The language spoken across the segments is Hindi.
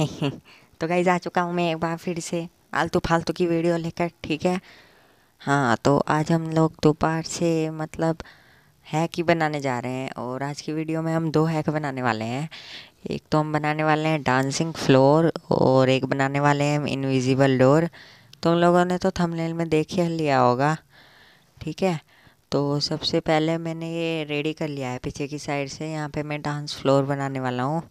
तो गाइज आ चुका हूँ मैं एक बार फिर से आलतू फालतू की वीडियो लेकर ठीक है हाँ तो आज हम लोग दोपहर से मतलब हैक ही बनाने जा रहे हैं और आज की वीडियो में हम दो हैक बनाने वाले हैं एक तो हम बनाने वाले हैं डांसिंग फ्लोर और एक बनाने वाले हैं इनविजिबल डोर तुम लोगों ने तो थंबनेल में देख ही लिया होगा ठीक है तो सबसे पहले मैंने ये रेडी कर लिया है पीछे की साइड से यहाँ पे मैं डांस फ्लोर बनाने वाला हूँ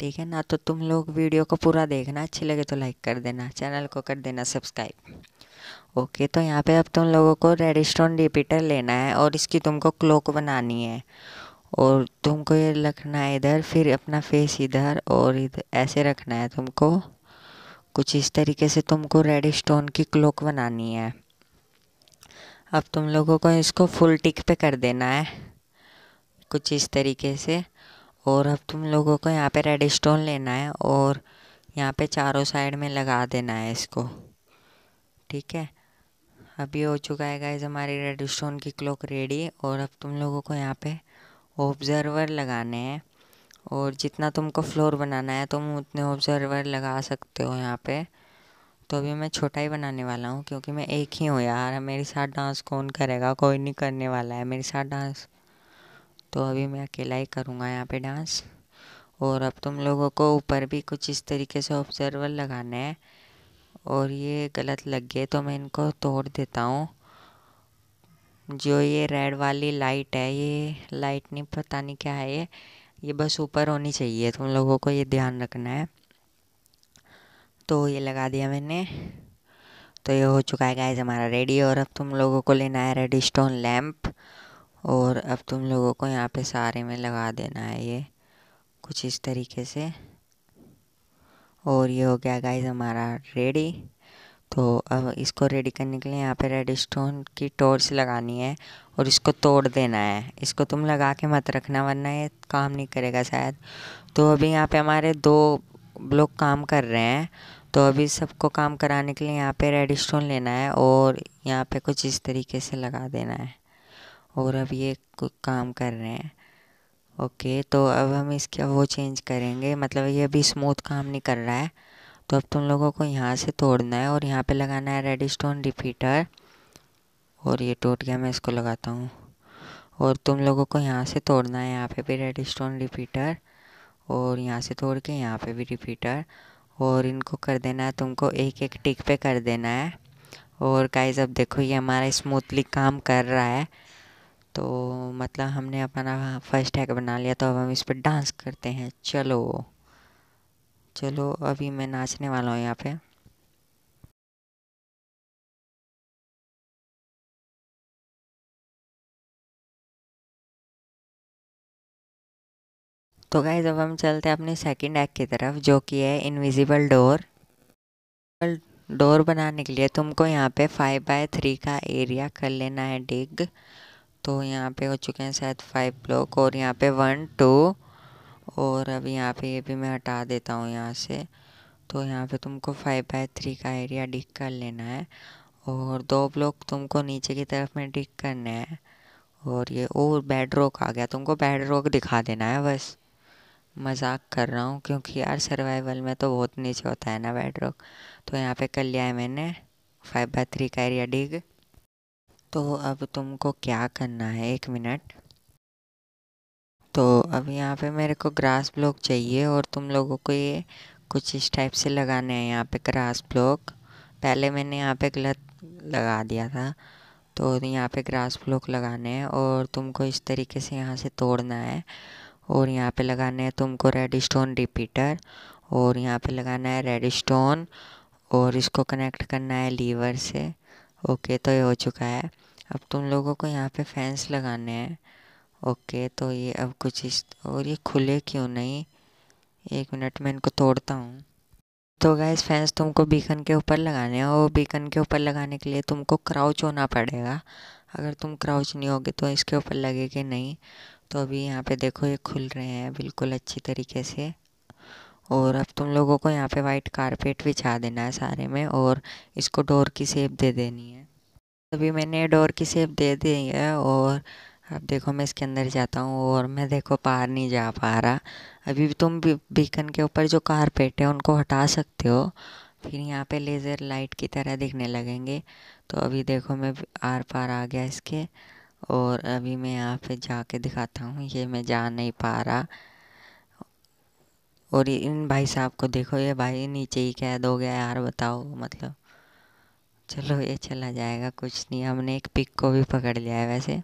ठीक है ना तो तुम लोग वीडियो को पूरा देखना अच्छी लगे तो लाइक कर देना चैनल को कर देना सब्सक्राइब ओके तो यहाँ पे अब तुम लोगों को रेड स्टोन रिपीटर लेना है और इसकी तुमको क्लोक बनानी है और तुमको ये रखना है इधर फिर अपना फेस इधर और इधर ऐसे रखना है तुमको कुछ इस तरीके से तुमको रेड स्टोन की क्लोक बनानी है अब तुम लोगों को इसको फुल टिक पे कर देना है कुछ इस तरीके से और अब तुम लोगों को यहाँ पे रेड स्टोन लेना है और यहाँ पे चारों साइड में लगा देना है इसको ठीक है अभी हो चुका है गाइज हमारी रेड स्टोन की क्लॉक रेडी और अब तुम लोगों को यहाँ पे ऑब्ज़र्वर लगाने हैं और जितना तुमको फ्लोर बनाना है तुम उतने ऑब्ज़र्वर लगा सकते हो यहाँ पे तो अभी मैं छोटा ही बनाने वाला हूँ क्योंकि मैं एक ही हूँ यार मेरे साथ डांस कौन करेगा कोई नहीं करने वाला है मेरे साथ डांस तो अभी मैं अकेला ही करूँगा यहाँ पे डांस और अब तुम लोगों को ऊपर भी कुछ इस तरीके से ऑब्जर्वर लगाना है और ये गलत लग गए तो मैं इनको तोड़ देता हूँ जो ये रेड वाली लाइट है ये लाइट नहीं पता नहीं क्या है ये ये बस ऊपर होनी चाहिए तुम लोगों को ये ध्यान रखना है तो ये लगा दिया मैंने तो ये हो चुका है गाइज हमारा रेडी और अब तुम लोगों को लेना है रेडी स्टोन लैम्प और अब तुम लोगों को यहाँ पे सारे में लगा देना है ये कुछ इस तरीके से और ये हो गया गाइज हमारा रेडी तो अब इसको रेडी करने के लिए यहाँ पे रेड स्टोन की टॉर्च लगानी है और इसको तोड़ देना है इसको तुम लगा के मत रखना वरना ये काम नहीं करेगा शायद तो अभी यहाँ पे हमारे दो लोग काम कर रहे हैं तो अभी सबको काम कराने के लिए यहाँ पे रेड स्टोन लेना है और यहाँ पे कुछ इस तरीके से लगा देना है और अब ये काम कर रहे हैं ओके तो अब हम इसका वो चेंज करेंगे मतलब ये अभी स्मूथ काम नहीं कर रहा है तो अब तुम लोगों को यहाँ से तोड़ना है और यहाँ पे लगाना है रेड स्टोन रिपीटर और ये टूट गया मैं इसको लगाता हूँ और तुम लोगों को यहाँ से तोड़ना है यहाँ पे भी रेड स्टोन रिपीटर और यहाँ से तोड़ के यहाँ पे भी रिपीटर और इनको कर देना है तुमको एक एक टिक पे कर देना है और गाइज अब देखो ये हमारा स्मूथली काम कर रहा है तो मतलब हमने अपना फर्स्ट हैक बना लिया तो अब हम इस पर डांस करते हैं चलो चलो अभी मैं नाचने वाला हूँ यहाँ पे तो गाय अब हम चलते हैं अपने सेकंड एक्ट की तरफ जो कि है इनविजिबल डोर डोर बनाने के लिए तुमको यहाँ पे फाइव बाय थ्री का एरिया कर लेना है डिग तो यहाँ पे हो चुके हैं शायद फाइव ब्लॉक और यहाँ पे वन टू और अब यहाँ पे ये भी मैं हटा देता हूँ यहाँ से तो यहाँ पे तुमको फाइव बाय थ्री का एरिया डिक कर लेना है और दो ब्लॉक तुमको नीचे की तरफ में डिक करना है और ये और बेड रॉक आ गया तुमको बेड रॉक दिखा देना है बस मजाक कर रहा हूँ क्योंकि यार सर्वाइवल में तो बहुत नीचे होता है ना बेड रॉक तो यहाँ पे कर लिया है मैंने फाइव बाय थ्री का एरिया डिग तो अब तुमको क्या करना है एक मिनट तो हम्म। अब यहाँ पे मेरे को ग्रास ब्लॉक चाहिए और तुम लोगों को ये कुछ इस टाइप से लगाने हैं यहाँ पे ग्रास ब्लॉक पहले मैंने यहाँ पे गलत लगा दिया था तो यहाँ पे ग्रास ब्लॉक लगाने हैं और तुमको इस तरीके से यहाँ से तोड़ना है और यहाँ पे लगाना है तुमको रेड स्टोन रिपीटर और यहाँ पे लगाना है रेड स्टोन और इसको कनेक्ट करना है लीवर से ओके तो ये हो चुका है अब तुम लोगों को यहाँ पे फैंस लगाने हैं ओके तो ये अब कुछ इस और ये खुले क्यों नहीं एक मिनट में इनको तोड़ता हूँ तो गैस फैंस तुमको बीकन के ऊपर लगाने हैं और बीकन के ऊपर लगाने के लिए तुमको क्राउच होना पड़ेगा अगर तुम क्राउच नहीं होगे तो इसके ऊपर लगेगे नहीं तो अभी यहाँ पे देखो ये खुल रहे हैं बिल्कुल अच्छी तरीके से और अब तुम लोगों को यहाँ पे वाइट कारपेट बिछा देना है सारे में और इसको डोर की सेप दे देनी है अभी मैंने डोर की सेप दे दी है और अब देखो मैं इसके अंदर जाता हूँ और मैं देखो पार नहीं जा पा रहा अभी तुम बीकन के ऊपर जो कारपेट है उनको हटा सकते हो फिर यहाँ पे लेज़र लाइट की तरह दिखने लगेंगे तो अभी देखो मैं आर पार आ गया इसके और अभी मैं यहाँ पे जाके दिखाता हूँ ये मैं जा नहीं पा रहा और ये इन भाई साहब को देखो ये भाई नीचे ही कैद हो गया यार बताओ मतलब चलो ये चला जाएगा कुछ नहीं हमने एक पिक को भी पकड़ लिया है वैसे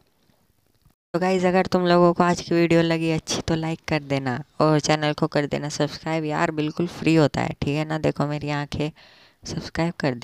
तो गाइज़ अगर तुम लोगों को आज की वीडियो लगी अच्छी तो लाइक कर देना और चैनल को कर देना सब्सक्राइब यार बिल्कुल फ्री होता है ठीक है ना देखो मेरी आंखें सब्सक्राइब कर दी